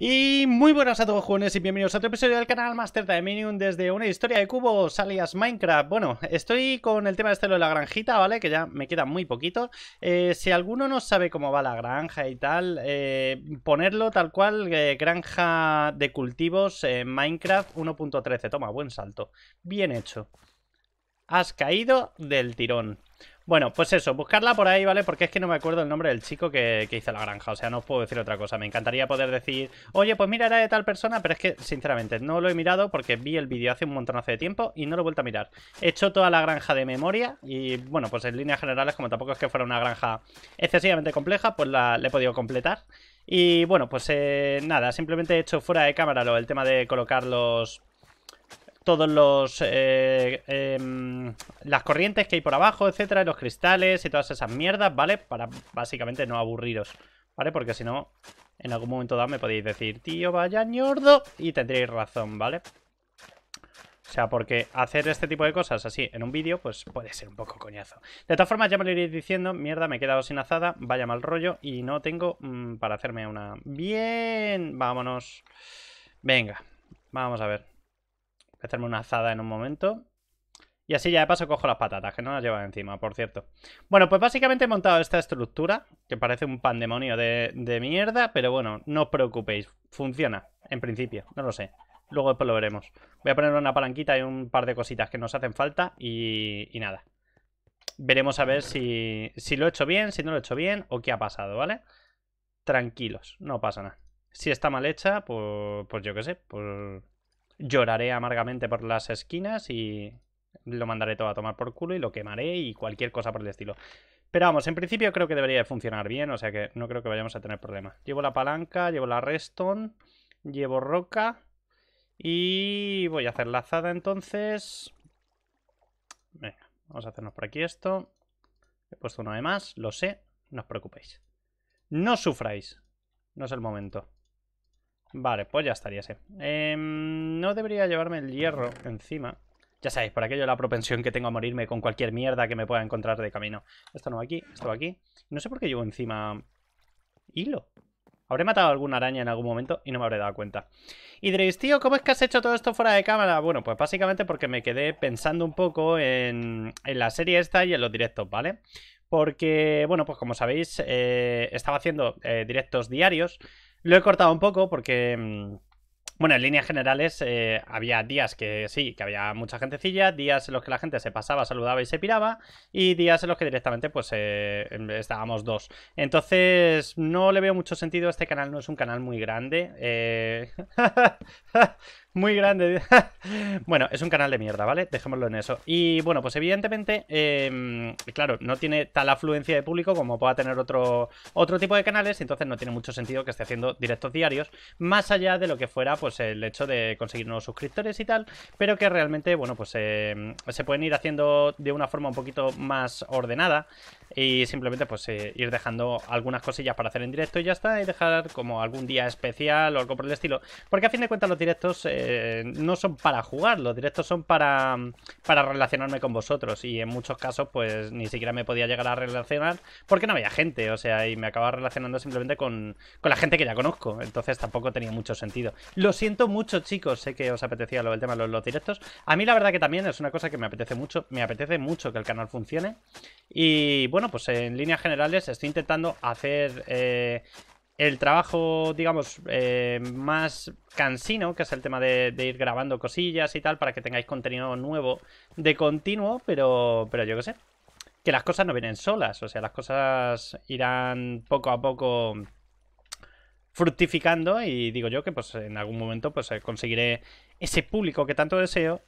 Y muy buenas a todos jóvenes y bienvenidos a otro episodio del canal Master de desde una historia de cubos alias Minecraft Bueno, estoy con el tema este de la granjita, ¿vale? Que ya me queda muy poquito eh, Si alguno no sabe cómo va la granja y tal eh, Ponerlo tal cual, eh, granja de cultivos en Minecraft 1.13 Toma, buen salto, bien hecho Has caído del tirón bueno, pues eso, buscarla por ahí, ¿vale? Porque es que no me acuerdo el nombre del chico que, hizo la granja, o sea, no os puedo decir otra cosa. Me encantaría poder decir, oye, pues mira, era de tal persona, pero es que, sinceramente, no lo he mirado porque vi el vídeo hace un montón de tiempo y no lo he vuelto a mirar. He hecho toda la granja de memoria y, bueno, pues en líneas generales, como tampoco es que fuera una granja excesivamente compleja, pues la, he podido completar. Y, bueno, pues eh, nada, simplemente he hecho fuera de cámara lo, el tema de colocar los todos los eh, em, las corrientes que hay por abajo, etcétera, los cristales y todas esas mierdas, ¿vale? Para básicamente no aburriros, ¿vale? Porque si no, en algún momento dado me podéis decir, tío, vaya ñordo, y tendréis razón, ¿vale? O sea, porque hacer este tipo de cosas así en un vídeo, pues puede ser un poco coñazo. De todas formas, ya me lo iréis diciendo, mierda, me he quedado sin azada, vaya mal rollo, y no tengo mm, para hacerme una... Bien, vámonos. Venga, vamos a ver. Voy a hacerme una azada en un momento. Y así ya de paso cojo las patatas, que no las llevan encima, por cierto. Bueno, pues básicamente he montado esta estructura, que parece un pandemonio de, de mierda, pero bueno, no os preocupéis, funciona, en principio, no lo sé. Luego después lo veremos. Voy a poner una palanquita y un par de cositas que nos hacen falta y, y nada. Veremos a ver si, si lo he hecho bien, si no lo he hecho bien o qué ha pasado, ¿vale? Tranquilos, no pasa nada. Si está mal hecha, pues, pues yo qué sé, pues lloraré amargamente por las esquinas y lo mandaré todo a tomar por culo y lo quemaré y cualquier cosa por el estilo. Pero vamos, en principio creo que debería funcionar bien, o sea que no creo que vayamos a tener problemas Llevo la palanca, llevo la redstone, llevo roca y voy a hacer la azada entonces. Venga, vamos a hacernos por aquí esto. He puesto uno de más, lo sé, no os preocupéis. No sufráis, no es el momento. Vale, pues ya estaría así em, no debería llevarme el hierro encima. Ya sabéis, por aquello la propensión que tengo a morirme con cualquier mierda que me pueda encontrar de camino. Esto no va aquí, esto va aquí. No sé por qué llevo encima hilo. Habré matado a alguna araña en algún momento y no me habré dado cuenta. Y diréis, tío, ¿cómo es que has hecho todo esto fuera de cámara? Bueno, pues básicamente porque me quedé pensando un poco en, en la serie esta y en los directos, ¿vale? Porque, bueno, pues como sabéis, eh, estaba haciendo eh, directos diarios lo he cortado un poco porque... Mm, bueno, en líneas generales eh, había días que sí, que había mucha gentecilla, días en los que la gente se pasaba, saludaba y se piraba, y días en los que directamente pues eh, em, estábamos dos. Entonces no le veo mucho sentido, este canal no es un canal muy grande. Eh... Muy grande. bueno, es un canal de mierda, ¿vale? Dejémoslo en eso. Y bueno, pues evidentemente, em, claro, no tiene tal afluencia de público como pueda tener otro, otro tipo de canales, entonces no tiene mucho sentido que esté haciendo directos diarios, más allá de lo que fuera, pues el hecho de conseguir nuevos suscriptores y tal, pero que realmente, bueno, pues em, se pueden ir haciendo de una forma un poquito más ordenada y simplemente pues eh, ir dejando algunas cosillas para hacer en directo y ya está, y dejar como algún día especial o algo por el estilo, porque a fin de cuentas los directos eh, no son para jugar, los directos son para, para relacionarme con vosotros y en muchos casos pues ni siquiera me podía llegar a relacionar porque no había gente, o sea, y me acababa relacionando simplemente con, la gente que ya conozco, entonces tampoco tenía mucho sentido. Lo siento mucho chicos, sé que os apetecía lo del tema de los, directos, a mí la verdad que también es una cosa que me apetece mucho, me apetece mucho que el canal funcione y bueno, pues en líneas generales estoy intentando hacer... Eh, el trabajo, digamos, eh, más cansino, que es el tema de, ir grabando cosillas y tal, para que tengáis contenido nuevo de continuo, pero, pero yo qué sé. Que las cosas no vienen solas, o sea, las cosas irán poco a poco fructificando y digo yo que pues en algún momento pues eh, conseguiré ese público que tanto deseo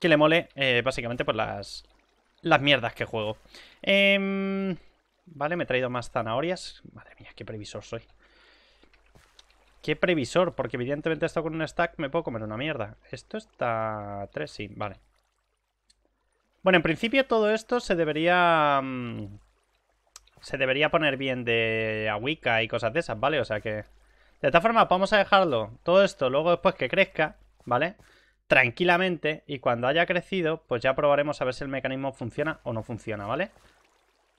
que le mole eh, básicamente por pues, las, las mierdas que juego. Eh, Vale, me he traído más zanahorias. Madre mía, qué previsor soy. Qué previsor, porque evidentemente esto con un stack me puedo comer una mierda. Esto está... 3, sí, vale. Bueno, en principio todo esto se debería... Mm, se debería poner bien de Awika y cosas de esas, ¿vale? O sea que... De esta forma, vamos a dejarlo, todo esto, luego después que crezca, ¿vale? Tranquilamente, y cuando haya crecido, pues ya probaremos a ver si el mecanismo funciona o no funciona, ¿vale? vale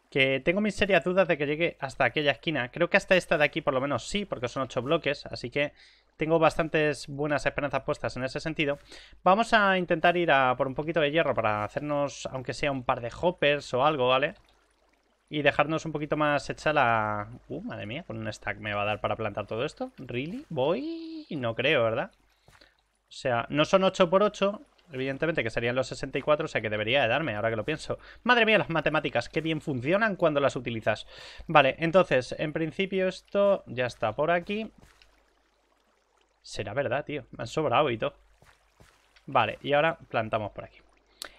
que tengo mis serias dudas de que llegue hasta aquella esquina. Creo que hasta esta de aquí por lo menos sí, porque son 8 bloques, así que tengo bastantes buenas esperanzas puestas en ese sentido. Vamos a intentar ir a por un poquito de hierro para hacernos, aunque sea un par de hoppers o algo, ¿vale? Y dejarnos un poquito más hecha la... Uh, madre mía, con un stack me va a dar para plantar todo esto. ¿Really? ¿Voy? No creo, ¿verdad? O sea, no son 8 por 8 Evidentemente que serían los 64, o sea que debería de darme, ahora que lo pienso. Madre mía, las matemáticas, qué bien funcionan cuando las utilizas. Vale, entonces, en principio esto ya está por aquí. Será verdad, tío. Me han sobrado y todo. Vale, y ahora plantamos por aquí.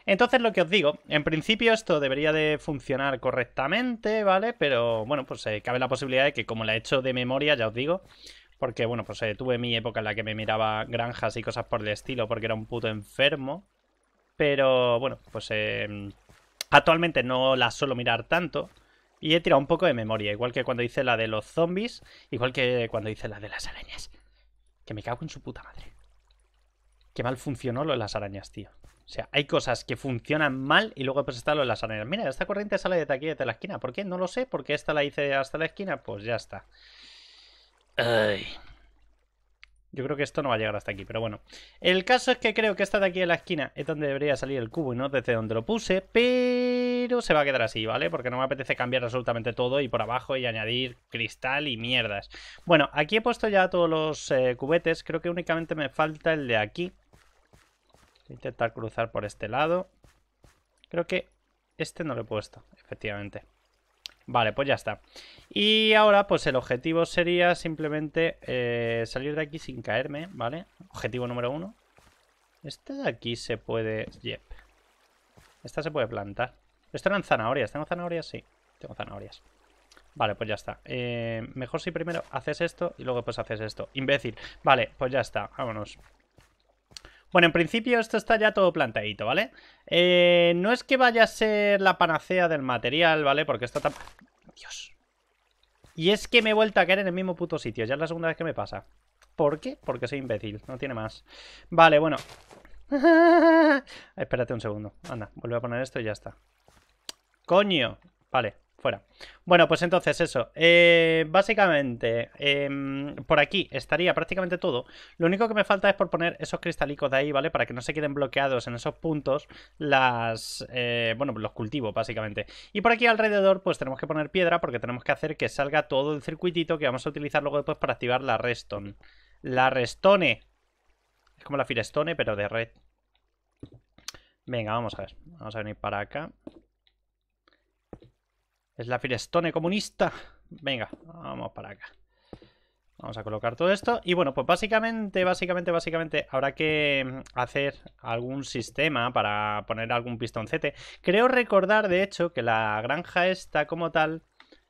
Entonces lo que os digo, en principio esto debería de funcionar correctamente, ¿vale? Pero bueno, pues eh, cabe la posibilidad de que como la he hecho de memoria, ya os digo, porque, bueno, pues eh, tuve mi época en la que me miraba granjas y cosas por el estilo porque era un puto enfermo. Pero, bueno, pues eh, actualmente no las suelo mirar tanto. Y he tirado un poco de memoria, igual que cuando hice la de los zombies, igual que cuando hice la de las arañas. Que me cago en su puta madre. Qué mal funcionó lo de las arañas, tío. O sea, hay cosas que funcionan mal y luego pues está lo de las arañas. Mira, esta corriente sale de aquí, de la esquina. ¿Por qué? No lo sé, porque esta la hice hasta la esquina. Pues ya está. Yo creo que esto no va a llegar hasta aquí, pero bueno. El caso es que creo que esta de aquí en la esquina es donde debería salir el cubo y no desde donde lo puse, pero se va a quedar así, ¿vale? Porque no me apetece cambiar absolutamente todo y por abajo y añadir cristal y mierdas. Bueno, aquí he puesto ya todos los eh, cubetes, creo que únicamente me falta el de aquí. Voy a intentar cruzar por este lado. Creo que este no lo he puesto, efectivamente. Vale, pues ya está. Y ahora, pues el objetivo sería simplemente eh, salir de aquí sin caerme, ¿vale? Objetivo número uno. Este de aquí se puede... Yep. Esta se puede plantar. Esto eran zanahorias. ¿Tengo zanahorias? Sí, tengo zanahorias. Vale, pues ya está. Eh, mejor si primero haces esto y luego pues haces esto. Imbécil. Vale, pues ya está. Vámonos. Bueno, en principio esto está ya todo plantadito, ¿vale? Eh, no es que vaya a ser la panacea del material, ¿vale? Porque esto tan... Dios. Y es que me he vuelto a caer en el mismo puto sitio. Ya es la segunda vez que me pasa. ¿Por qué? Porque soy imbécil. No tiene más. Vale, bueno. Espérate un segundo. Anda, vuelvo a poner esto y ya está. Coño. Vale fuera. Bueno, pues entonces eso. Eh, básicamente, em, por aquí estaría prácticamente todo. Lo único que me falta es por poner esos cristalicos de ahí, ¿vale? Para que no se queden bloqueados en esos puntos las... Eh, bueno, los cultivos, básicamente. Y por aquí alrededor, pues tenemos que poner piedra porque tenemos que hacer que salga todo el circuitito que vamos a utilizar luego después para activar la restone. La restone Es como la firestone, pero de red. Venga, vamos a ver. Vamos a venir para acá. Es la Firestone comunista. Venga, vamos para acá. Vamos a colocar todo esto. Y bueno, pues básicamente, básicamente, básicamente habrá que mm, hacer algún sistema para poner algún pistoncete. Creo recordar, de hecho, que la granja esta como tal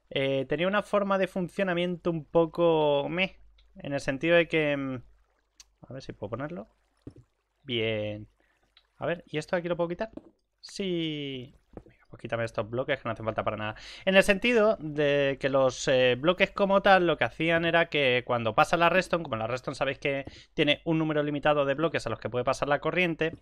eh, tenía una forma de funcionamiento un poco meh. En el sentido de que... Mm, a ver si puedo ponerlo. Bien. A ver, ¿y esto aquí lo puedo quitar? Sí. Pues quítame estos bloques que no hacen falta para nada. En el sentido de que los eh, bloques como tal lo que hacían era que cuando pasa la redstone, como la redstone sabéis que tiene un número limitado de bloques a los que puede pasar la corriente,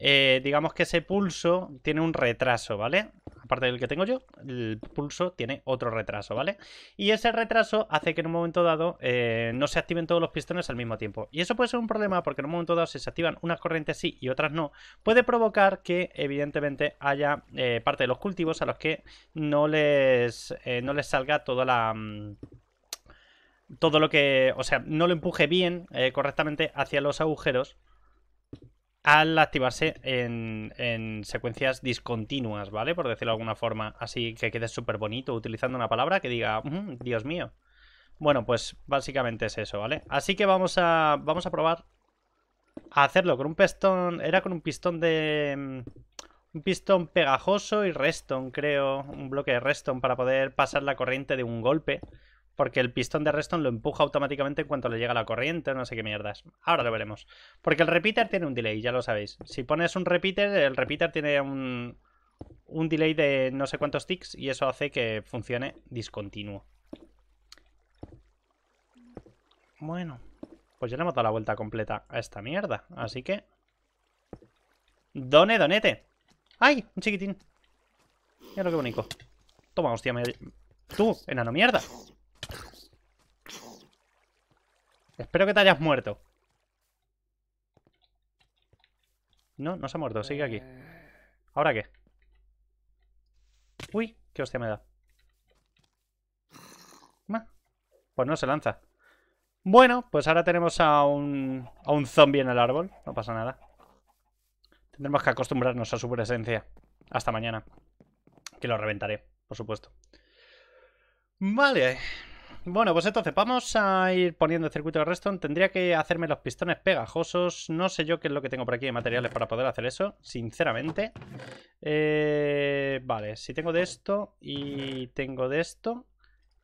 eh, digamos que ese pulso tiene un retraso, ¿vale? Parte del que tengo yo, el pulso tiene otro retraso, ¿vale? Y ese retraso hace que en un momento dado eh, no se activen todos los pistones al mismo tiempo. Y eso puede ser un problema porque en un momento dado, si se activan unas corrientes sí y otras no, puede provocar que evidentemente haya eh, parte de los cultivos a los que no les, eh, no les salga toda la... Mm, todo lo que, o sea, no lo empuje bien, correctamente hacia los agujeros al activarse en, secuencias discontinuas, ¿vale? Por decirlo de alguna forma, así que quede súper bonito utilizando una palabra que diga, mm, Dios mío. Bueno, pues básicamente es eso, ¿vale? Así que vamos a, vamos a probar a hacerlo con un pistón, era con un pistón de... Mm, un pistón pegajoso y reston, creo, un bloque de reston para poder pasar la corriente de un golpe porque el pistón de Reston lo empuja automáticamente en cuanto le llega la corriente, no sé qué mierdas. Ahora lo veremos. Porque el repeater tiene un delay, ya lo sabéis. Si pones un repeater, el repeater tiene un, un delay de no sé cuántos ticks y eso hace que funcione discontinuo. Bueno, pues ya le hemos dado la vuelta completa a esta mierda, así que... ¡Done, donete! ¡Ay! Un chiquitín. Mira lo que bonito. Toma, hostia, me... ¡Tú, enano mierda! Espero que te hayas muerto. No, no se ha muerto, sigue aquí. ¿Ahora qué? Uy, qué hostia me da. Pues no se lanza. Bueno, pues ahora tenemos a un, a un zombie en el árbol. No pasa nada. Tendremos que acostumbrarnos a su presencia. Hasta mañana. Que lo reventaré, por supuesto. Vale. Bueno, pues entonces vamos a ir poniendo el circuito de resto. Tendría que hacerme los pistones pegajosos. No sé yo qué es lo que tengo por aquí de materiales para poder hacer eso, sinceramente. Eh, vale, si tengo de esto y tengo de esto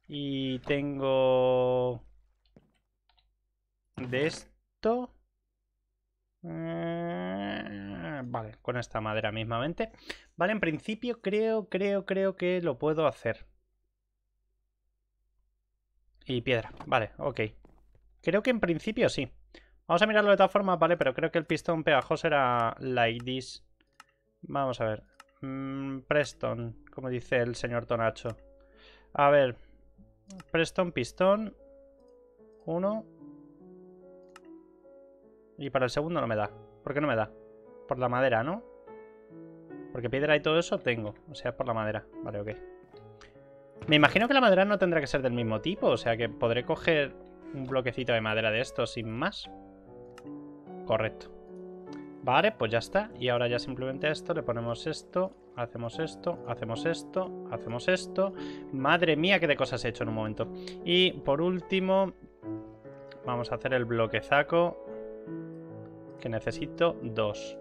y tengo de esto. Eh, vale, con esta madera mismamente. Vale, en principio creo, creo, creo que lo puedo hacer. Y piedra. Vale, ok. Creo que en principio sí. Vamos a mirarlo de todas forma, ¿vale? Pero creo que el pistón pegajoso era like this. Vamos a ver. Mm, Preston, como dice el señor Tonacho. A ver. Preston, pistón. Uno. Y para el segundo no me da. ¿Por qué no me da? Por la madera, ¿no? Porque piedra y todo eso tengo. O sea, por la madera. Vale, ok. Me imagino que la madera no tendrá que ser del mismo tipo, o sea que podré coger un bloquecito de madera de esto sin más. Correcto. Vale, pues ya está. Y ahora ya simplemente esto, le ponemos esto, hacemos esto, hacemos esto, hacemos esto. Madre mía, qué de cosas he hecho en un momento. Y por último, vamos a hacer el bloquezaco. Que necesito dos.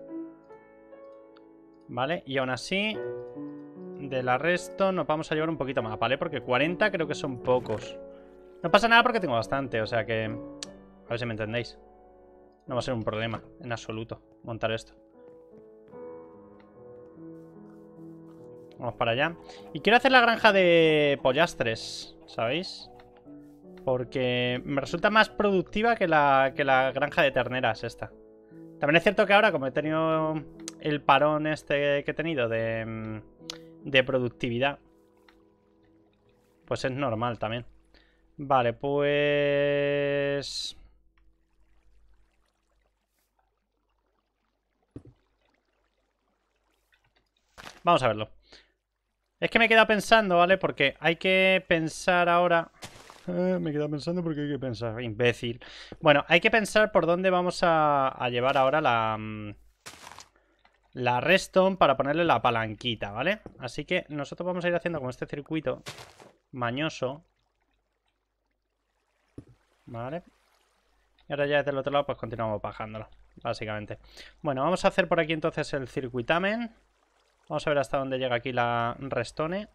Vale, y aún así del arresto nos vamos a llevar un poquito más, ¿vale? Porque 40 creo que son pocos. No pasa nada porque tengo bastante, o sea que... A ver si me entendéis. No va a ser un problema, en absoluto, montar esto. Vamos para allá. Y quiero hacer la granja de pollastres, ¿sabéis? Porque me resulta más productiva que la, que la granja de terneras esta. También es cierto que ahora, como he tenido el parón este que he tenido de, de productividad. Pues es normal también. Vale, pues... Vamos a verlo. Es que me he quedado pensando, ¿vale? Porque hay que pensar ahora... Ah, me me quedado pensando porque hay que pensar, imbécil. Bueno, hay que pensar por dónde vamos a llevar ahora la... Mm, la restone para ponerle la palanquita, ¿vale? Así que nosotros vamos a ir haciendo con este circuito mañoso. ¿Vale? Y ahora ya desde el otro lado pues continuamos bajándolo, básicamente. Bueno, vamos a hacer por aquí entonces el circuitamen. Vamos a ver hasta dónde llega aquí la restone.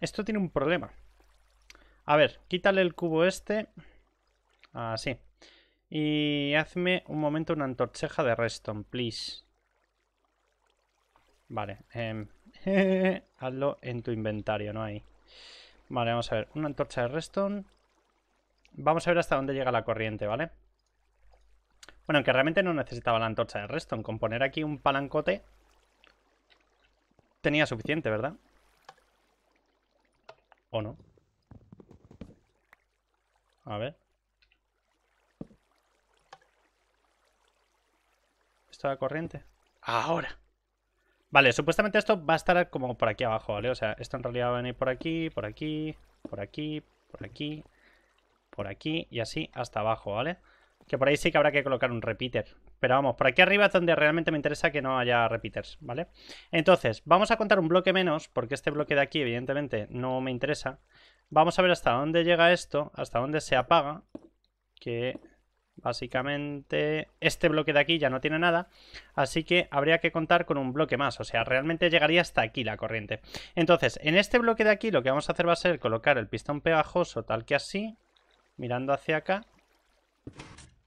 Esto tiene un problema. A ver, quítale el cubo este. Así. Y hazme un momento una antorcheja de redstone, please. Vale. Em, hazlo en tu inventario, no hay? Vale, vamos a ver. Una antorcha de redstone. Vamos a ver hasta dónde llega la corriente, ¿vale? Bueno, que realmente no necesitaba la antorcha de redstone. Con poner aquí un palancote tenía suficiente, ¿verdad? ¿O no? A ver. ¿Está corriente? Ahora. Vale, supuestamente esto va a estar como por aquí abajo, ¿vale? O sea, esto en realidad va a venir por aquí, por aquí, por aquí, por aquí, por aquí y así hasta abajo, ¿vale? Que por ahí sí que habrá que colocar un repeater. Pero vamos, por aquí arriba es donde realmente me interesa que no haya repeaters, ¿vale? Entonces, vamos a contar un bloque menos, porque este bloque de aquí evidentemente no me interesa. Vamos a ver hasta dónde llega esto, hasta dónde se apaga, que básicamente este bloque de aquí ya no tiene nada, así que habría que contar con un bloque más, o sea, realmente llegaría hasta aquí la corriente. Entonces, en este bloque de aquí lo que vamos a hacer va a ser colocar el pistón pegajoso tal que así, mirando hacia acá.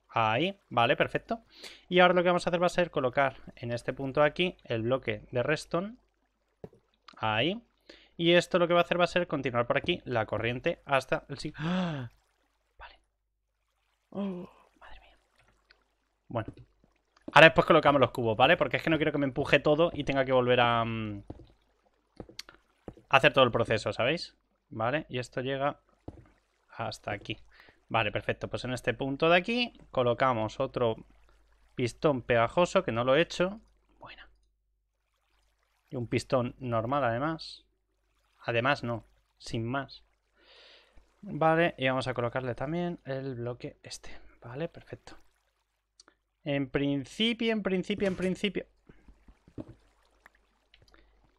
Ahí, vale, perfecto. Y ahora lo que vamos a hacer va a ser colocar en este punto aquí el bloque de redstone. Ahí. Y esto lo que va a hacer va a ser continuar por aquí la corriente hasta el siguiente. ¡Ah! Vale. Oh. madre mía. Bueno. Ahora después colocamos los cubos, ¿vale? Porque es que no quiero que me empuje todo y tenga que volver a... Mm, hacer todo el proceso, ¿sabéis? Vale, y esto llega hasta aquí. Vale, perfecto. Pues en este punto de aquí colocamos otro pistón pegajoso, que no lo he hecho. Bueno. Y un pistón normal, además. Además, no. Sin más. Vale, y vamos a colocarle también el bloque este. Vale, perfecto. En principio, en principio, en principio...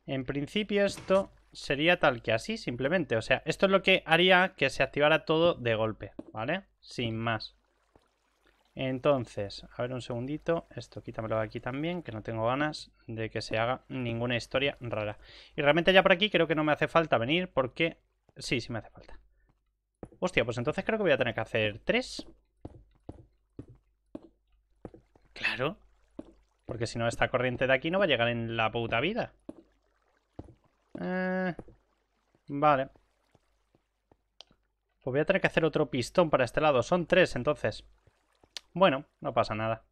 En principio esto sería tal que así, simplemente. O sea, esto es lo que haría que se activara todo de golpe, ¿vale? Sin más. Entonces, a ver un segundito, esto quítamelo aquí también, que no tengo ganas de que se haga ninguna historia rara. Y realmente ya por aquí creo que no me hace falta venir porque... Sí, sí me hace falta. Hostia, pues entonces creo que voy a tener que hacer tres. Claro. Porque si no, esta corriente de aquí no va a llegar en la puta vida. Eh, vale. Pues voy a tener que hacer otro pistón para este lado. Son tres, entonces. Bueno, no pasa nada.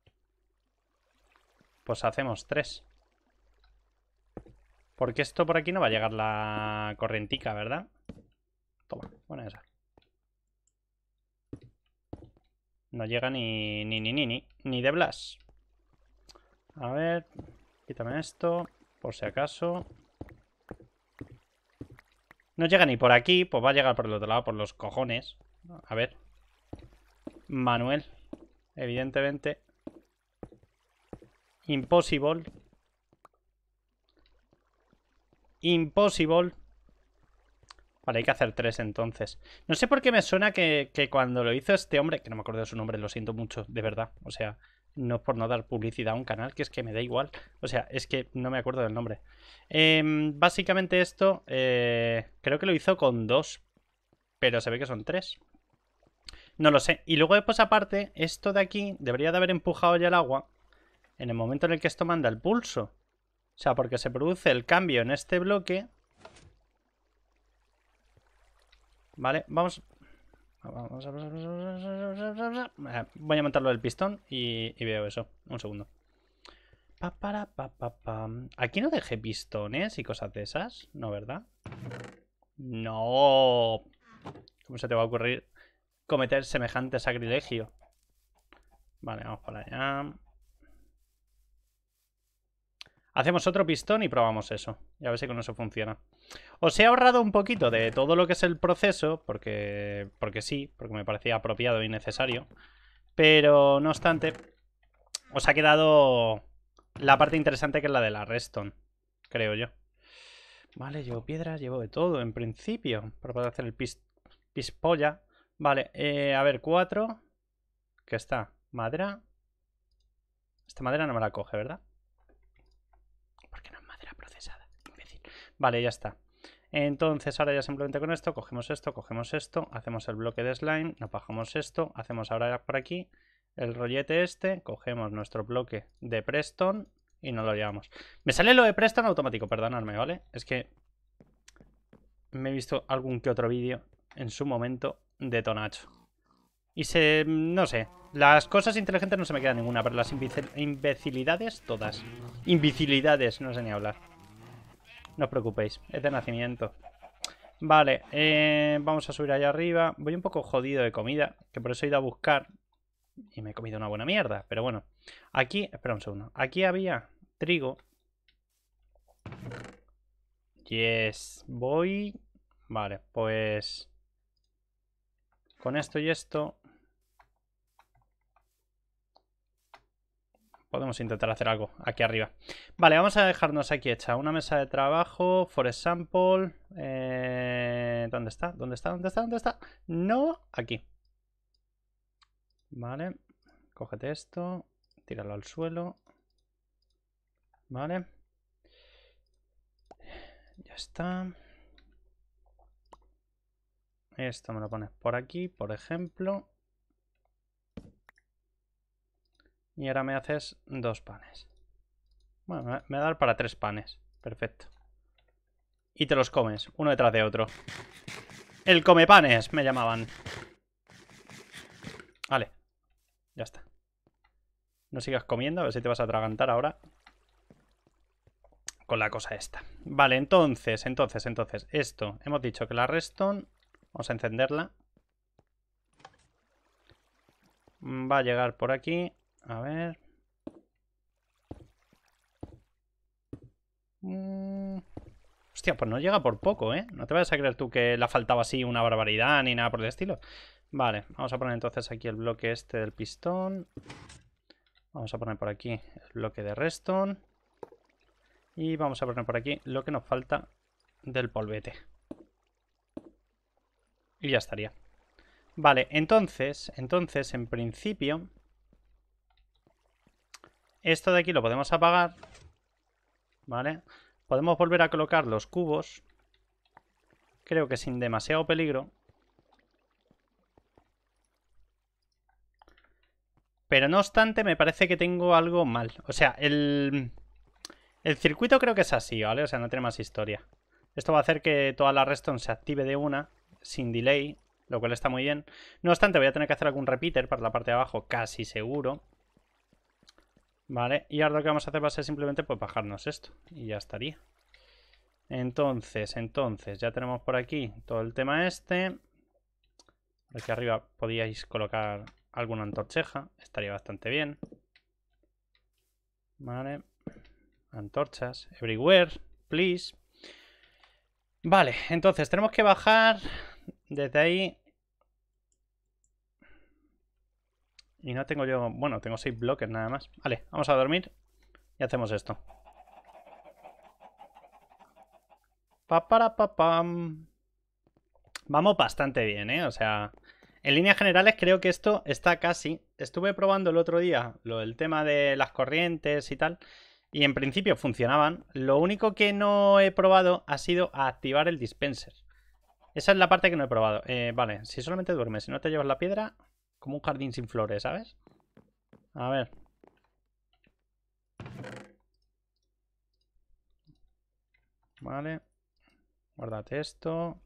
Pues hacemos tres. Porque esto por aquí no va a llegar la correntica, ¿verdad? Toma, buena esa. No llega ni ni ni ni ni, ni de Blas. A ver, quítame esto, por si acaso. No llega ni por aquí, pues va a llegar por el otro lado, por los cojones. A ver. Manuel, evidentemente. Impossible. Impossible. Vale, hay que hacer tres entonces. No sé por qué me suena que, cuando lo hizo este hombre, que no me acuerdo de su nombre, lo siento mucho, de verdad. O sea, no es por no dar publicidad a un canal, que es que me da igual. O sea, es que no me acuerdo del nombre. Em, básicamente esto, eh, creo que lo hizo con dos, pero se ve que son tres. No lo sé. Y luego después pues, aparte, esto de aquí debería de haber empujado ya el agua en el momento en el que esto manda el pulso. O sea, porque se produce el cambio en este bloque. Vale, vamos... Voy a montarlo del pistón y, veo eso. Un segundo. Pa, para, pa, pa, Aquí no dejé pistones y cosas de esas, ¿no, verdad? No. ¿Cómo se te va a ocurrir? cometer semejante sacrilegio. Vale, vamos para allá. Hacemos otro pistón y probamos eso. Ya a ver si con eso funciona. Os he ahorrado un poquito de todo lo que es el proceso, porque, porque sí, porque me parecía apropiado y necesario. Pero, no obstante, os ha quedado la parte interesante que es la de la creo yo. Vale, llevo piedras, llevo de todo, en principio, para poder hacer el pispolla. Vale, eh, a ver, cuatro. ¿Qué está? Madera. Esta madera no me la coge, ¿verdad? Porque no es madera procesada, imbécil. Vale, ya está. Entonces ahora ya simplemente con esto, cogemos esto, cogemos esto, hacemos el bloque de slime, nos bajamos esto, hacemos ahora por aquí el rollete este, cogemos nuestro bloque de Preston y nos lo llevamos. Me sale lo de Preston automático, perdonadme, ¿vale? Es que me he visto algún que otro vídeo en su momento de Tonacho. Y se... no sé. Las cosas inteligentes no se me quedan ninguna, pero las imbecilidades todas. Imbecilidades, no sé ni hablar. No os preocupéis, es de nacimiento. Vale, eh, vamos a subir allá arriba. Voy un poco jodido de comida, que por eso he ido a buscar. Y me he comido una buena mierda, pero bueno. Aquí, espera un segundo. Aquí había trigo. Yes, voy... Vale, pues... Con esto y esto podemos intentar hacer algo aquí arriba. Vale, vamos a dejarnos aquí hecha una mesa de trabajo, for example. Eh, ¿Dónde está? ¿Dónde está? ¿Dónde está? ¿Dónde está? No, aquí. Vale, cógete esto, tíralo al suelo. Vale. Ya está. Esto me lo pones por aquí, por ejemplo. Y ahora me haces dos panes. Bueno, me va a dar para tres panes. Perfecto. Y te los comes, uno detrás de otro. El come panes, me llamaban. Vale. Ya está. No sigas comiendo, a ver si te vas a atragantar ahora. Con la cosa esta. Vale, entonces, entonces, entonces. Esto, hemos dicho que la reston Vamos a encenderla. Mm, va a llegar por aquí. A ver. Mm. Hostia, pues no llega por poco, ¿eh? No te vayas a creer tú que le faltaba así una barbaridad ni nada por el estilo. Vale, vamos a poner entonces aquí el bloque este del pistón. Vamos a poner por aquí el bloque de redstone. Y vamos a poner por aquí lo que nos falta del polvete. Y ya estaría. Vale, entonces, entonces, en principio... Esto de aquí lo podemos apagar. ¿Vale? Podemos volver a colocar los cubos. Creo que sin demasiado peligro. Pero no obstante, me parece que tengo algo mal. O sea, el... El circuito creo que es así, ¿vale? O sea, no tiene más historia. Esto va a hacer que toda la redstone se active de una sin delay, lo cual está muy bien. No obstante, voy a tener que hacer algún repeater para la parte de abajo, casi seguro. Vale, y ahora lo que vamos a hacer va a ser simplemente pues bajarnos esto y ya estaría. Entonces, entonces, ya tenemos por aquí todo el tema este. Aquí arriba podíais colocar alguna antorcheja, estaría bastante bien. Vale, antorchas, everywhere, please. Vale, entonces tenemos que bajar desde ahí... Y no tengo yo... Bueno, tengo seis bloques nada más. Vale, vamos a dormir y hacemos esto. Vamos bastante bien, ¿eh? O sea, en líneas generales creo que esto está casi... Estuve probando el otro día lo, del tema de las corrientes y tal. Y en principio funcionaban. Lo único que no he probado ha sido activar el dispenser. Esa es la parte que no he probado. Eh, vale, si solamente duermes, si no te llevas la piedra, como un jardín sin flores, ¿sabes? A ver. Vale. Guárdate esto.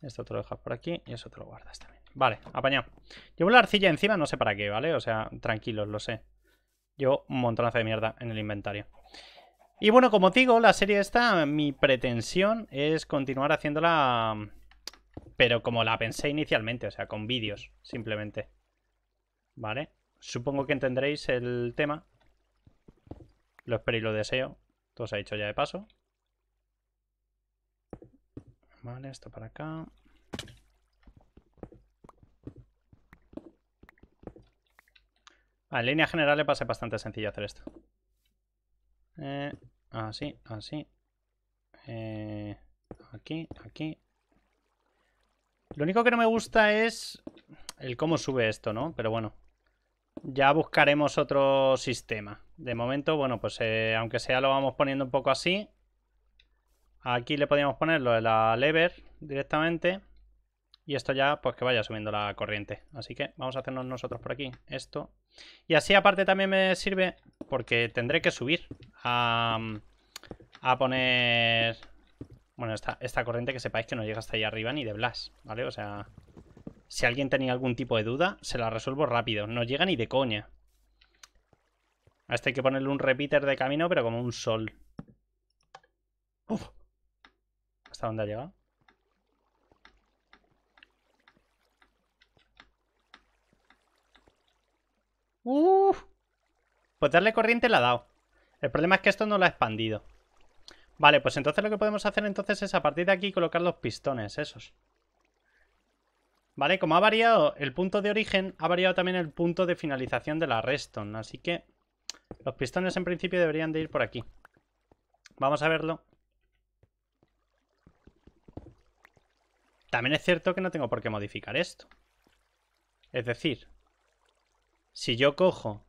Esto te lo dejas por aquí y eso te lo guardas también. Vale, apañado. Llevo la arcilla encima, no sé para qué, ¿vale? O sea, tranquilos, lo sé. Llevo un montonazo de mierda en el inventario. Y bueno, como digo, la serie esta, mi pretensión es continuar haciéndola, pero como la pensé inicialmente, o sea, con vídeos, simplemente. ¿Vale? Supongo que entenderéis el tema. Lo espero y lo deseo. Todo se ha dicho ya de paso. Vale, esto para acá. Vale, ah, en línea general le pasa bastante sencillo hacer esto. Eh, Así, así. Eh, aquí, aquí. Lo único que no me gusta es el cómo sube esto, ¿no? Pero bueno. Ya buscaremos otro sistema. De momento, bueno, pues eh, aunque sea lo vamos poniendo un poco así. Aquí le podríamos poner lo de la lever directamente. Y esto ya, pues que vaya subiendo la corriente. Así que vamos a hacernos nosotros por aquí esto. Y así aparte también me sirve porque tendré que subir a, poner... Bueno, esta, esta corriente que sepáis que no llega hasta ahí arriba ni de Blas, ¿vale? O sea, si alguien tenía algún tipo de duda, se la resuelvo rápido. No llega ni de coña. A este hay que ponerle un repeater de camino, pero como un sol. ¿Hasta dónde ha llegado? Pues darle corriente la ha dado. El problema es que esto no lo ha expandido. Vale, pues entonces lo que podemos hacer entonces es a partir de aquí colocar los pistones esos. Vale, como ha variado el punto de origen, ha variado también el punto de finalización de la redstone. Así que los pistones en principio deberían de ir por aquí. Vamos a verlo. También es cierto que no tengo por qué modificar esto. Es decir, si yo cojo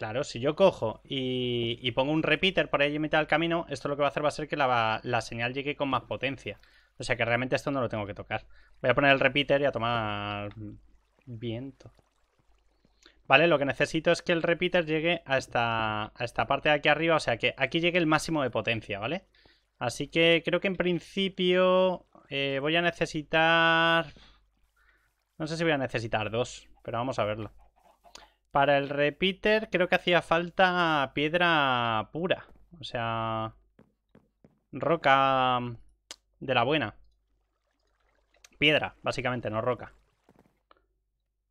Claro, si yo cojo y, pongo un repeater por ahí en mitad del camino, esto lo que va a hacer va a ser que la, señal llegue con más potencia. O sea que realmente esto no lo tengo que tocar. Voy a poner el repeater y a tomar viento. ¿Vale? Lo que necesito es que el repeater llegue a esta, a esta parte de aquí arriba. O sea, que aquí llegue el máximo de potencia, ¿vale? Así que creo que en principio eh, voy a necesitar... No sé si voy a necesitar dos, pero vamos a verlo. Para el repeater creo que hacía falta piedra pura. O sea... Roca mm, de la buena. Piedra, básicamente, no roca.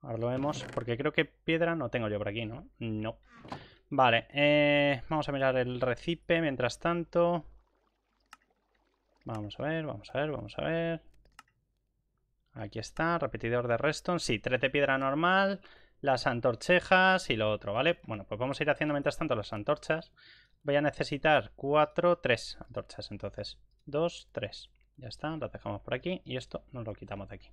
Ahora lo vemos, porque creo que piedra no tengo yo por aquí, ¿no? No. Vale, eh, vamos a mirar el recipe mientras tanto. Vamos a ver, vamos a ver, vamos a ver. Aquí está, repetidor de redstone. Sí, 13 piedra normal, las antorchejas y lo otro, ¿vale? Bueno, pues vamos a ir haciendo mientras tanto las antorchas. Voy a necesitar 4, 3 antorchas, entonces. 2, 3. Ya está, las dejamos por aquí y esto nos lo quitamos de aquí.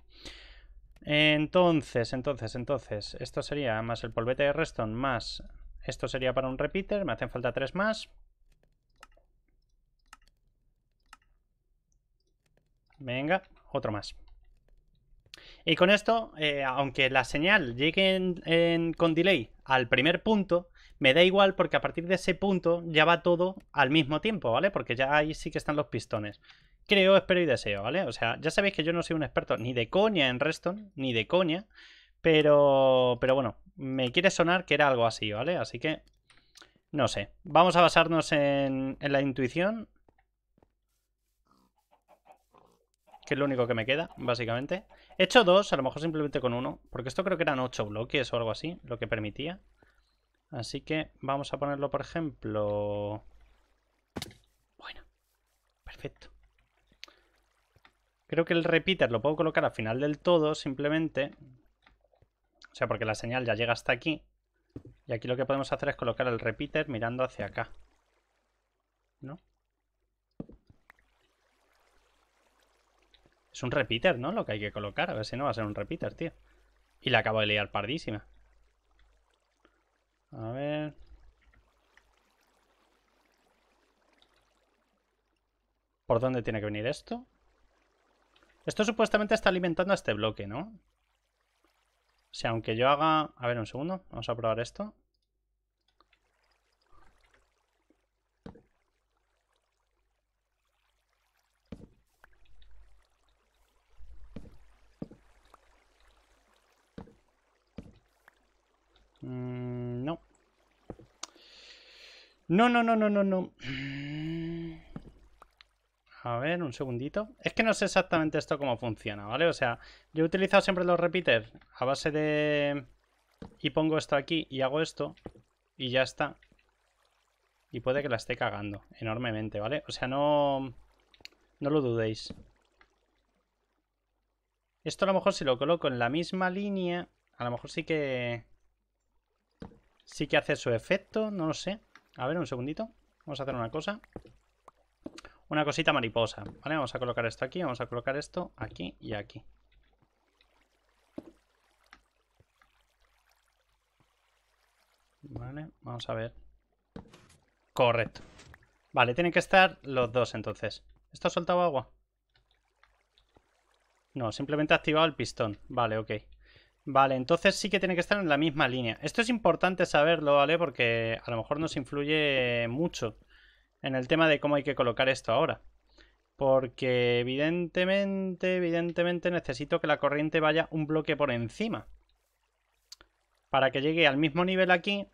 Entonces, entonces, entonces, esto sería más el polvete de redstone más esto sería para un repeater, me hacen falta 3 más. Venga, otro más. Y con esto, eh, aunque la señal llegue con delay al primer punto, me da igual porque a partir de ese punto ya va todo al mismo tiempo, ¿vale? Porque ya ahí sí que están los pistones. Creo, espero y deseo, ¿vale? O sea, ya sabéis que yo no soy un experto ni de coña en Reston, ni de coña, pero, pero bueno, me quiere sonar que era algo así, ¿vale? Así que, no sé. Vamos a basarnos en, en la intuición, que es lo único que me queda, básicamente. He hecho dos, a lo mejor simplemente con uno. Porque esto creo que eran ocho bloques o algo así, lo que permitía. Así que vamos a ponerlo, por ejemplo... Bueno, perfecto. Creo que el repeater lo puedo colocar al final del todo, simplemente. O sea, porque la señal ya llega hasta aquí. Y aquí lo que podemos hacer es colocar el repeater mirando hacia acá. ¿No? Es un repeater, ¿no? Lo que hay que colocar. A ver si no va a ser un repeater, tío. Y la acabo de liar pardísima. A ver... ¿Por dónde tiene que venir esto? Esto supuestamente está alimentando a este bloque, ¿no? O sea, aunque yo haga... A ver, un segundo. Vamos a probar esto. No, no, no, no, no, no. A ver, un segundito. Es que no sé exactamente esto cómo funciona, ¿vale? O sea, yo he utilizado siempre los repeaters a base de... Y pongo esto aquí y hago esto y ya está. Y puede que la esté cagando enormemente, ¿vale? O sea, no... No lo dudéis. Esto a lo mejor si lo coloco en la misma línea, a lo mejor sí que... Sí que hace su efecto, no lo sé. A ver, un segundito. Vamos a hacer una cosa. Una cosita mariposa, ¿vale? Vamos a colocar esto aquí, vamos a colocar esto aquí y aquí. Vale, vamos a ver. Correcto. Vale, tienen que estar los dos entonces. ¿Esto ha soltado agua? No, simplemente ha activado el pistón. Vale, ok. Vale, entonces sí que tiene que estar en la misma línea. Esto es importante saberlo, ¿vale? Porque a lo mejor nos influye mucho en el tema de cómo hay que colocar esto ahora. Porque evidentemente, evidentemente necesito que la corriente vaya un bloque por encima. Para que llegue al mismo nivel aquí.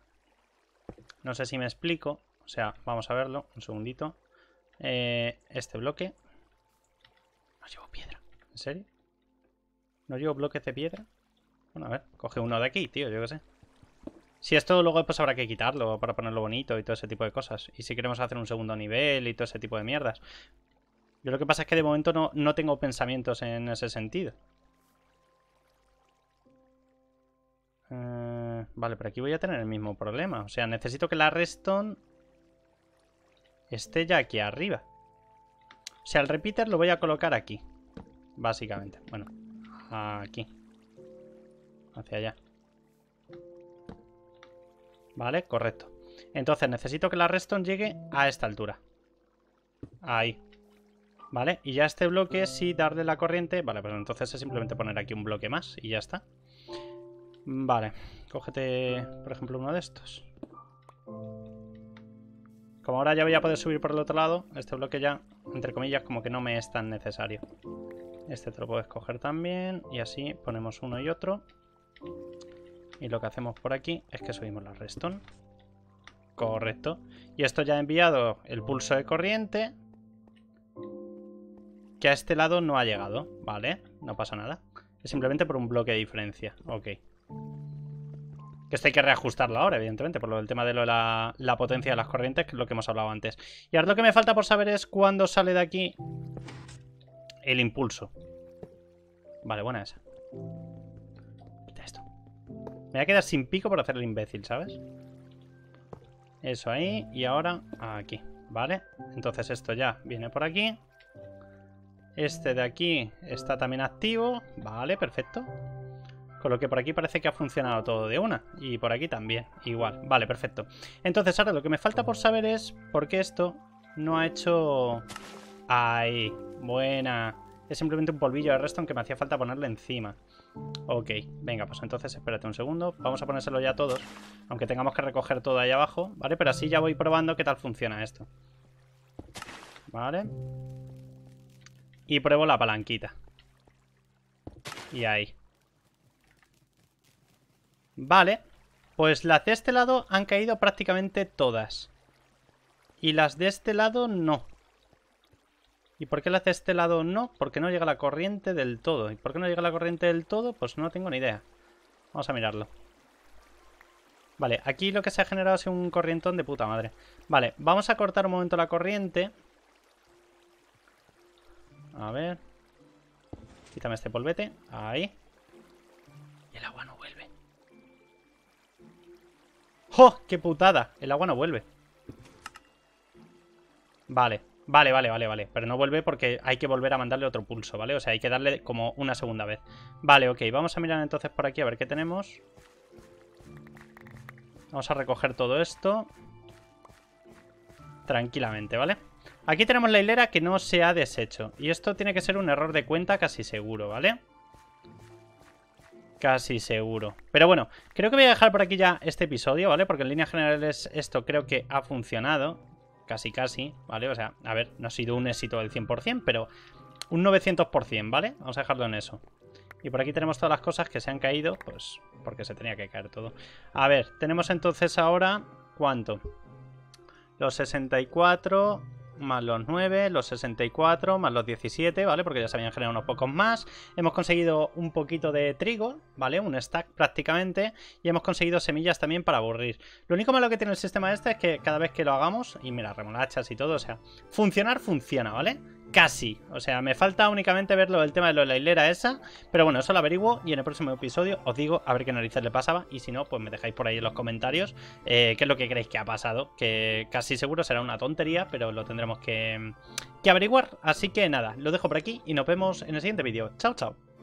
No sé si me explico. O sea, vamos a verlo. Un segundito. Eh, este bloque. No llevo piedra. ¿En serio? ¿No llevo bloques de piedra? Bueno, a ver, coge uno de aquí, tío, yo qué sé. Si esto luego después pues, habrá que quitarlo para ponerlo bonito y todo ese tipo de cosas. Y si queremos hacer un segundo nivel y todo ese tipo de mierdas. Yo lo que pasa es que de momento no, tengo pensamientos en ese sentido. Eh, vale, pero aquí voy a tener el mismo problema. O sea, necesito que la redstone esté ya aquí arriba. O sea, el repeater lo voy a colocar aquí. Básicamente. Bueno, aquí hacia allá. Vale, correcto. Entonces necesito que la redstone llegue a esta altura. Ahí. Vale, y ya este bloque, si darle la corriente... Vale, pues entonces es simplemente poner aquí un bloque más y ya está. Vale, cógete, por ejemplo, uno de estos. Como ahora ya voy a poder subir por el otro lado, este bloque ya, entre comillas, como que no me es tan necesario. Este te lo puedes coger también y así ponemos uno y otro. Y lo que hacemos por aquí es que subimos la redstone. Correcto. Y esto ya ha enviado el pulso de corriente. Que a este lado no ha llegado, ¿vale? No pasa nada. Es simplemente por un bloque de diferencia. Ok. Que esto hay que reajustarlo ahora, evidentemente, por lo del tema de, la, la, potencia de las corrientes, que es lo que hemos hablado antes. Y ahora lo que me falta por saber es cuándo sale de aquí el impulso. Vale, buena esa. Me voy a quedar sin pico por hacer el imbécil, ¿sabes? Eso ahí. Y ahora aquí. ¿Vale? Entonces esto ya viene por aquí. Este de aquí está también activo. Vale, perfecto. Con lo que por aquí parece que ha funcionado todo de una. Y por aquí también, igual. Vale, perfecto. Entonces ahora lo que me falta por saber es por qué esto no ha hecho... Ahí, buena. Es simplemente un polvillo de resto, aunque me hacía falta ponerle encima. Ok, venga, pues entonces espérate un segundo. Vamos a ponérselo ya todos, aunque tengamos que recoger todo ahí abajo, ¿vale? Pero así ya voy probando qué tal funciona esto. Vale. Y pruebo la palanquita. Y ahí. Vale. Pues las de este lado han caído prácticamente todas. Y las de este lado no. ¿Y por qué le hace este lado no? Porque no llega la corriente del todo. ¿Y por qué no llega la corriente del todo? Pues no tengo ni idea. Vamos a mirarlo. Vale, aquí lo que se ha generado es un corrientón de puta madre. Vale, vamos a cortar un momento la corriente. A ver. Quítame este polvete. Ahí. Y el agua no vuelve. ¡Oh! ¡Qué putada! El agua no vuelve. Vale. Vale, vale, vale, vale. Pero no vuelve porque hay que volver a mandarle otro pulso, ¿vale? O sea, hay que darle como una segunda vez. Vale, ok. Vamos a mirar entonces por aquí a ver qué tenemos. Vamos a recoger todo esto. Tranquilamente, ¿vale? Aquí tenemos la hilera que no se ha deshecho. Y esto tiene que ser un error de cuenta casi seguro, ¿vale? Casi seguro. Pero bueno, creo que voy a dejar por aquí ya este episodio, ¿vale? Porque en líneas generales esto creo que ha funcionado casi casi, ¿vale? O sea, a ver, no ha sido un éxito del 100%, pero un 900%, ¿vale? Vamos a dejarlo en eso. Y por aquí tenemos todas las cosas que se han caído, pues porque se tenía que caer todo. A ver, tenemos entonces ahora, ¿cuánto? Los 64, más los 9, los 64, más los 17, ¿vale? Porque ya se habían generado unos pocos más. Hemos conseguido un poquito de trigo, ¿vale? Un stack prácticamente. Y hemos conseguido semillas también para aburrir. Lo único malo que tiene el sistema este es que cada vez que lo hagamos, y mira, remolachas y todo, o sea, funcionar funciona, ¿vale? casi. O sea, me falta únicamente verlo el tema de lo de la hilera esa. Pero bueno, eso lo averiguo y en el próximo episodio os digo a ver qué narices le pasaba. Y si no, pues me dejáis por ahí en los comentarios eh, qué es lo que creéis que ha pasado. Que casi seguro será una tontería, pero lo tendremos que, que averiguar. Así que nada, lo dejo por aquí y nos vemos en el siguiente vídeo. Chao, chao.